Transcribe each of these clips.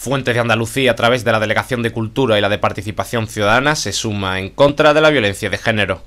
Fuentes de Andalucía, a través de la Delegación de Cultura y la de Participación Ciudadana, se suma en contra de la violencia de género.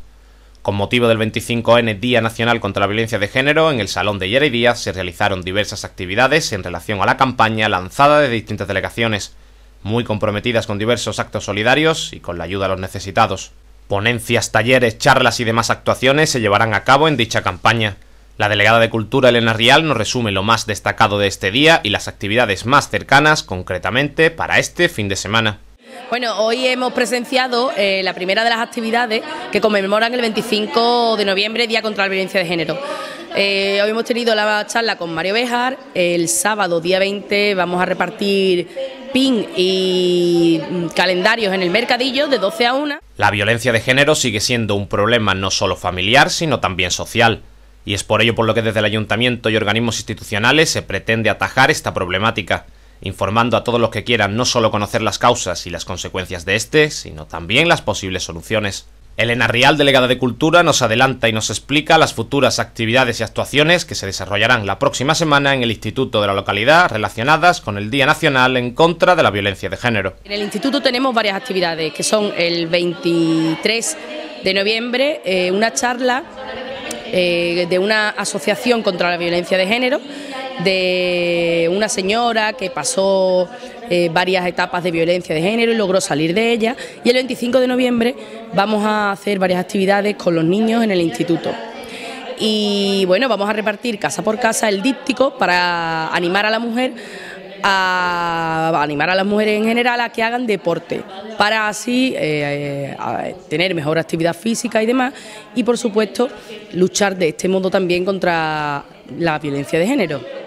Con motivo del 25N Día Nacional contra la Violencia de Género, en el Salón de Yera y Díaz se realizaron diversas actividades en relación a la campaña lanzada de distintas delegaciones, muy comprometidas con diversos actos solidarios y con la ayuda a los necesitados. Ponencias, talleres, charlas y demás actuaciones se llevarán a cabo en dicha campaña. La delegada de Cultura Elena Rial nos resume lo más destacado de este día y las actividades más cercanas, concretamente, para este fin de semana. Bueno, hoy hemos presenciado eh, la primera de las actividades que conmemoran el 25 de noviembre, Día contra la Violencia de Género. Eh, hoy hemos tenido la charla con Mario Bejar. El sábado, día 20, vamos a repartir ping y mm, calendarios en el mercadillo de 12 a 1. La violencia de género sigue siendo un problema no solo familiar, sino también social y es por ello por lo que desde el ayuntamiento y organismos institucionales se pretende atajar esta problemática, informando a todos los que quieran no solo conocer las causas y las consecuencias de este, sino también las posibles soluciones. Elena Rial, delegada de Cultura, nos adelanta y nos explica las futuras actividades y actuaciones que se desarrollarán la próxima semana en el Instituto de la localidad relacionadas con el Día Nacional en contra de la violencia de género. En el Instituto tenemos varias actividades, que son el 23 de noviembre, eh, una charla eh, de una asociación contra la violencia de género, de una señora que pasó eh, varias etapas de violencia de género y logró salir de ella. Y el 25 de noviembre vamos a hacer varias actividades con los niños en el instituto. Y bueno, vamos a repartir casa por casa el díptico para animar a la mujer a animar a las mujeres en general a que hagan deporte, para así eh, eh, tener mejor actividad física y demás, y por supuesto luchar de este modo también contra la violencia de género.